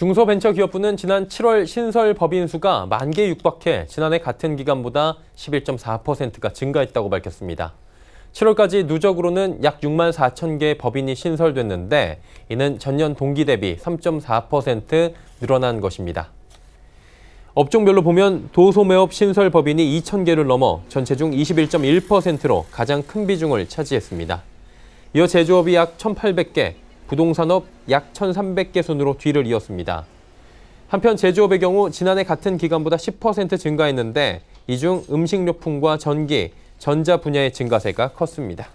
중소벤처기업부는 지난 7월 신설 법인 수가 만개 육박해 지난해 같은 기간보다 11.4%가 증가했다고 밝혔습니다. 7월까지 누적으로는 약 6만 4천 개 법인이 신설됐는데 이는 전년 동기 대비 3.4% 늘어난 것입니다. 업종별로 보면 도소매업 신설 법인이 2천 개를 넘어 전체 중 21.1%로 가장 큰 비중을 차지했습니다. 이어 제조업이 약 1,800개, 부동산업 약 1,300개 순으로 뒤를 이었습니다. 한편 제조업의 경우 지난해 같은 기간보다 10% 증가했는데 이 중 음식료품과 전기, 전자 분야의 증가세가 컸습니다.